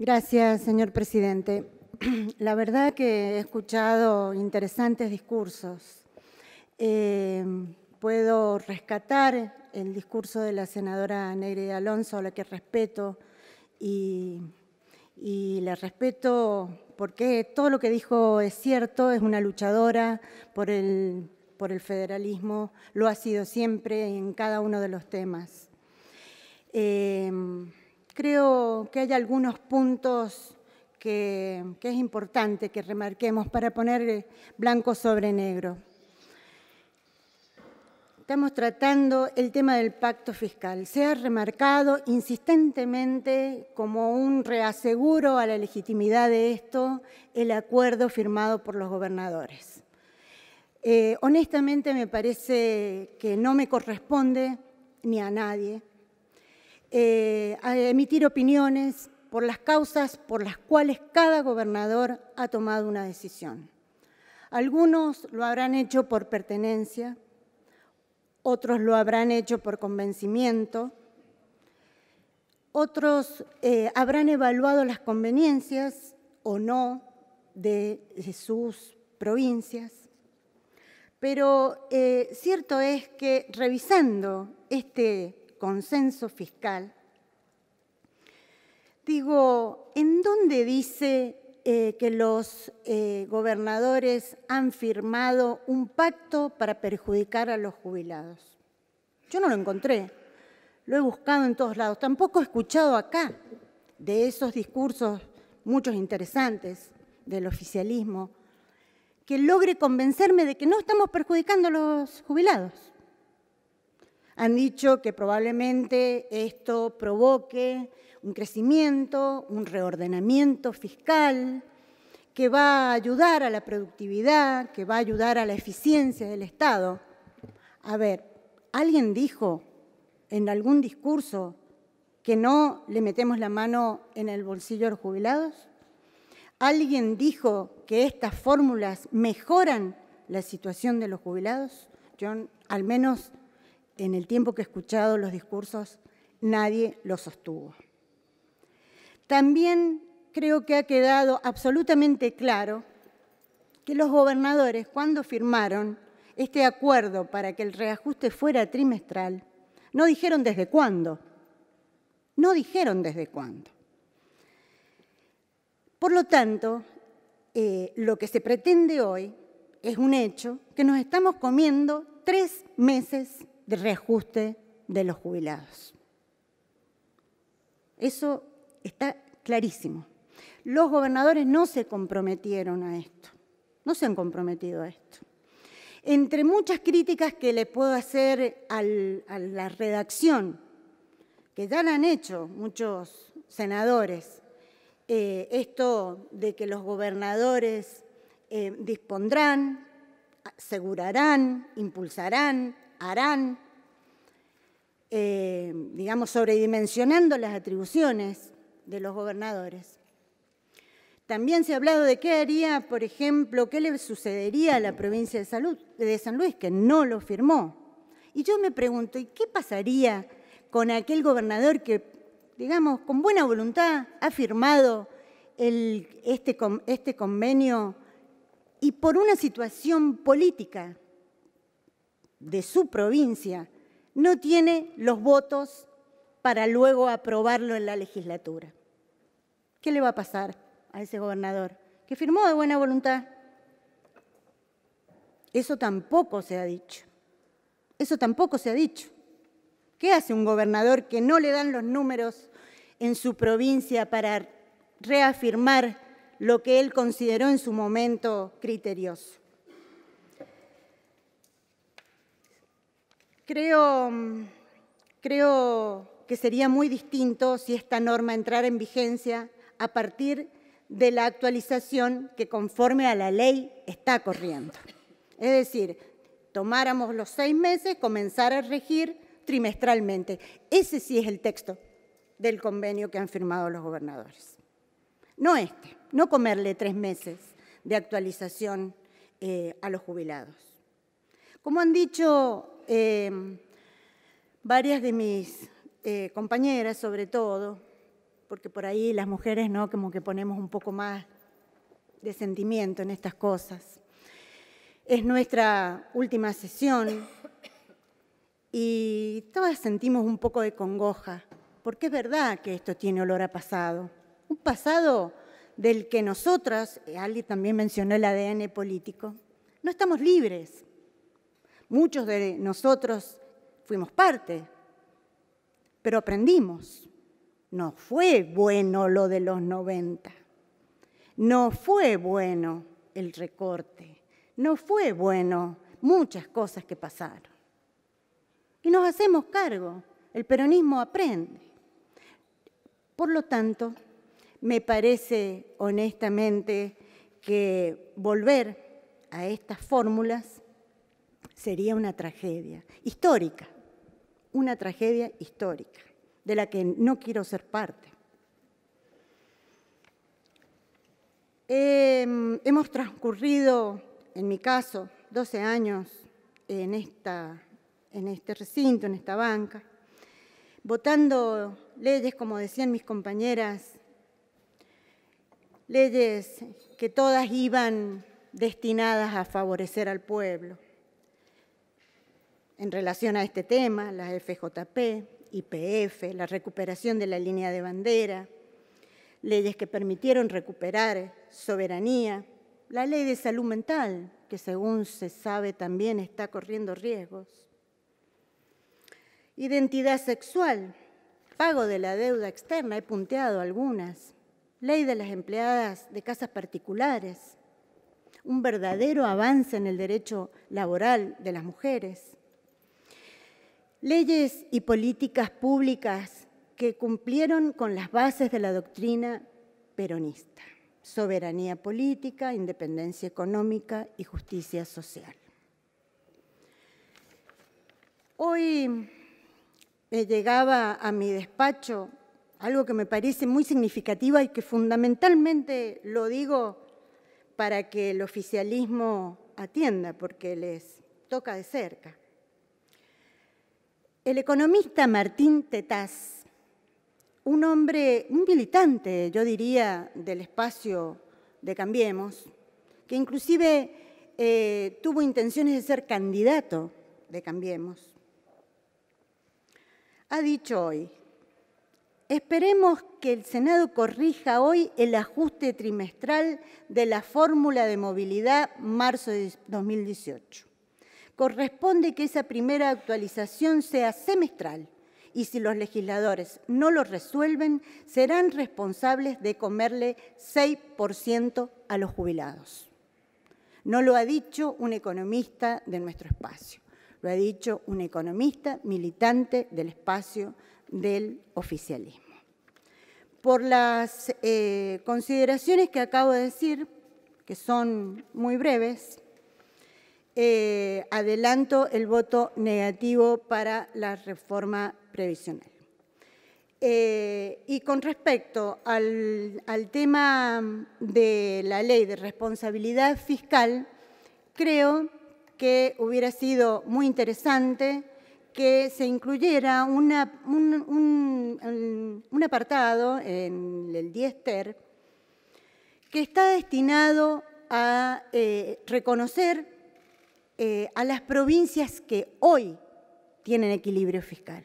Gracias, señor presidente. La verdad que he escuchado interesantes discursos. Eh, puedo rescatar el discurso de la senadora Negre Alonso, a la que respeto, y, le respeto porque todo lo que dijo es cierto, es una luchadora por el, por el federalismo, lo ha sido siempre en cada uno de los temas. Eh, Creo que hay algunos puntos que, es importante que remarquemos para poner blanco sobre negro. Estamos tratando el tema del pacto fiscal. Se ha remarcado insistentemente como un reaseguro a la legitimidad de esto el acuerdo firmado por los gobernadores. Eh, honestamente me parece que no me corresponde ni a nadie eh, a emitir opiniones por las causas por las cuales cada gobernador ha tomado una decisión. Algunos lo habrán hecho por pertenencia, otros lo habrán hecho por convencimiento, otros eh, habrán evaluado las conveniencias o no de, sus provincias. Pero eh, cierto es que revisando este consenso fiscal, digo, ¿en dónde dice eh, que los eh, gobernadores han firmado un pacto para perjudicar a los jubilados? Yo no lo encontré, lo he buscado en todos lados, tampoco he escuchado acá de esos discursos, muchos interesantes, del oficialismo, que logre convencerme de que no estamos perjudicando a los jubilados. Han dicho que probablemente esto provoque un crecimiento, un reordenamiento fiscal que va a ayudar a la productividad, que va a ayudar a la eficiencia del Estado. A ver, ¿alguien dijo en algún discurso que no le metemos la mano en el bolsillo a los jubilados? ¿Alguien dijo que estas fórmulas mejoran la situación de los jubilados? Yo al menos en el tiempo que he escuchado los discursos, nadie lo sostuvo. También creo que ha quedado absolutamente claro que los gobernadores, cuando firmaron este acuerdo para que el reajuste fuera trimestral, no dijeron desde cuándo. No dijeron desde cuándo. Por lo tanto, eh, lo que se pretende hoy es un hecho que nos estamos comiendo tres meses de reajuste de los jubilados. Eso está clarísimo. Los gobernadores no se comprometieron a esto, no se han comprometido a esto. Entre muchas críticas que le puedo hacer a la redacción, que ya la han hecho muchos senadores, eh, esto de que los gobernadores eh, dispondrán, asegurarán, impulsarán, harán, eh, digamos, sobredimensionando las atribuciones de los gobernadores. También se ha hablado de qué haría, por ejemplo, qué le sucedería a la provincia de, Salud, de San Luis, que no lo firmó. Y yo me pregunto, ¿y qué pasaría con aquel gobernador que, digamos, con buena voluntad ha firmado este, este convenio y por una situación política de su provincia no tiene los votos para luego aprobarlo en la legislatura. ¿Qué le va a pasar a ese gobernador que firmó de buena voluntad? Eso tampoco se ha dicho. Eso tampoco se ha dicho. ¿Qué hace un gobernador que no le dan los números en su provincia para reafirmar lo que él consideró en su momento criterioso? Creo, mm, creo que sería muy distinto si esta norma entrara en vigencia a partir de la actualización que conforme a la ley está corriendo. Es decir, tomáramos los seis meses, comenzar a regir trimestralmente. Ese sí es el texto del convenio que han firmado los gobernadores. No este, no comerle tres meses de actualización eh, a los jubilados. Como han dicho Em, varias de mis eh, compañeras, sobre todo, porque por ahí las mujeres no, como que ponemos un poco más de sentimiento en estas cosas. Es nuestra última sesión y todas sentimos un poco de congoja, porque es verdad que esto tiene olor a pasado, un pasado del que nosotras, eh, alguien también mencionó el ADN político, no estamos libres. Muchos de nosotros fuimos parte, pero aprendimos. No fue bueno lo de los 90. No fue bueno el recorte. No fue bueno muchas cosas que pasaron. Y nos hacemos cargo. El peronismo aprende. Por lo tanto, me parece honestamente que volver a estas fórmulas sería una tragedia histórica, una tragedia histórica, de la que no quiero ser parte. Em, hemos transcurrido, en mi caso, 12 años en, esta, en este recinto, en esta banca, votando leyes, como decían mis compañeras, leyes que todas iban destinadas a favorecer al pueblo en relación a este tema, las FJP, IPF, la recuperación de la línea de bandera, leyes que permitieron recuperar soberanía, la ley de salud mental, que según se sabe también está corriendo riesgos, identidad sexual, pago de la deuda externa, he punteado algunas, ley de las empleadas de casas particulares, un verdadero avance en el derecho laboral de las mujeres, Leyes y políticas públicas que cumplieron con las bases de la doctrina peronista, soberanía política, independencia económica y justicia social. Hoy me llegaba a mi despacho algo que me parece muy significativo y que fundamentalmente lo digo para que el oficialismo atienda, porque les toca de cerca. El economista Martín Tetaz, un hombre, un militante, yo diría, del espacio de Cambiemos, que inclusive eh, tuvo intenciones de ser candidato de Cambiemos, ha dicho hoy, esperemos que el Senado corrija hoy el ajuste trimestral de la fórmula de movilidad marzo de 2018 corresponde que esa primera actualización sea semestral y si los legisladores no lo resuelven, serán responsables de comerle 6% a los jubilados. No lo ha dicho un economista de nuestro espacio, lo ha dicho un economista militante del espacio del oficialismo. Por las eh, consideraciones que acabo de decir, que son muy breves, eh, adelanto el voto negativo para la reforma previsional. Eh, y con respecto al, tema de la ley de responsabilidad fiscal, creo que hubiera sido muy interesante que se incluyera un, apartado en el 10 que está destinado a eh, reconocer eh, a las provincias que hoy tienen equilibrio fiscal.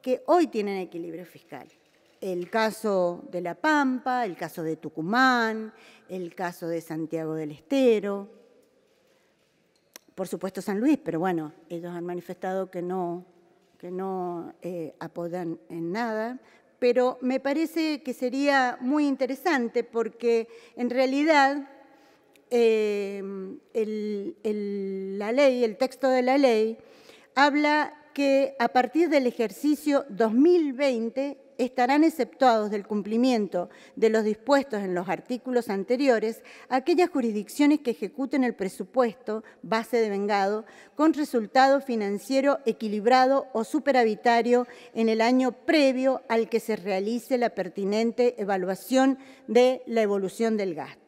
Que hoy tienen equilibrio fiscal. El caso de La Pampa, el caso de Tucumán, el caso de Santiago del Estero, por supuesto San Luis, pero bueno, ellos han manifestado que no, que no eh, apodan en nada, pero me parece que sería muy interesante porque en realidad Em, la ley, el texto de la ley, habla que a partir del ejercicio 2020 estarán exceptuados del cumplimiento de los dispuestos en los artículos anteriores aquellas jurisdicciones que ejecuten el presupuesto base de vengado con resultado financiero equilibrado o superavitario en el año previo al que se realice la pertinente evaluación de la evolución del gasto.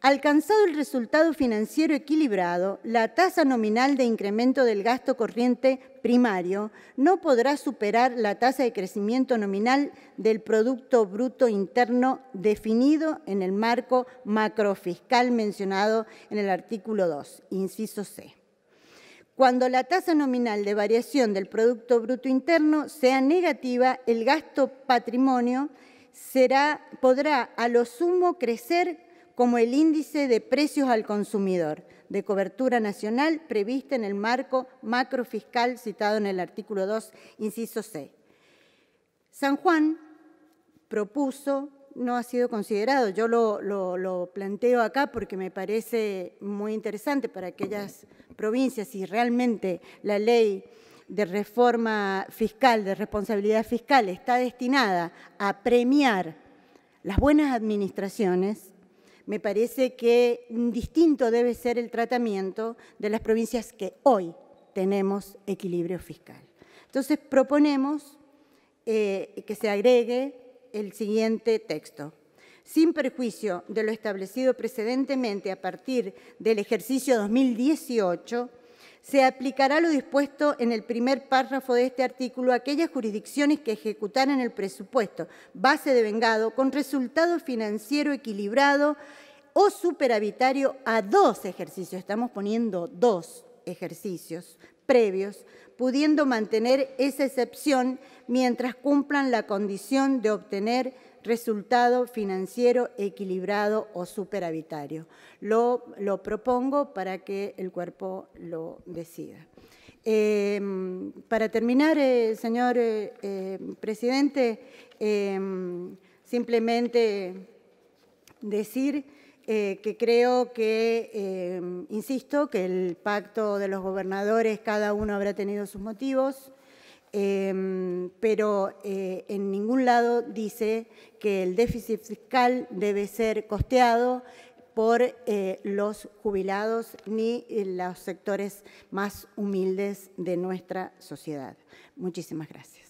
Alcanzado el resultado financiero equilibrado, la tasa nominal de incremento del gasto corriente primario no podrá superar la tasa de crecimiento nominal del Producto Bruto Interno definido en el marco macrofiscal mencionado en el artículo 2, inciso C cuando la tasa nominal de variación del Producto Bruto Interno sea negativa, el gasto patrimonio podrá a lo sumo crecer como el índice de precios al consumidor de cobertura nacional prevista en el marco macrofiscal citado en el artículo 2, inciso C. San Juan propuso, no ha sido considerado, yo lo, lo planteo acá porque me parece muy interesante para aquellas provincias si realmente la ley de reforma fiscal, de responsabilidad fiscal, está destinada a premiar las buenas administraciones, me parece que distinto debe ser el tratamiento de las provincias que hoy tenemos equilibrio fiscal. Entonces proponemos eh, que se agregue el siguiente texto. Sin perjuicio de lo establecido precedentemente a partir del ejercicio 2018, se aplicará lo dispuesto en el primer párrafo de este artículo a aquellas jurisdicciones que ejecutaran el presupuesto base de vengado con resultado financiero equilibrado o superavitario a dos ejercicios, estamos poniendo dos ejercicios previos, pudiendo mantener esa excepción mientras cumplan la condición de obtener resultado financiero equilibrado o superavitario. Lo, propongo para que el cuerpo lo decida. Em, para terminar, eh, señor eh, eh, presidente, em, simplemente decir que creo que, em, insisto, que el pacto de los gobernadores, cada uno habrá tenido sus motivos, Em, pero eh, en ningún lado dice que el déficit fiscal debe ser costeado por eh, los jubilados ni eh, los sectores más humildes de nuestra sociedad. Muchísimas gracias.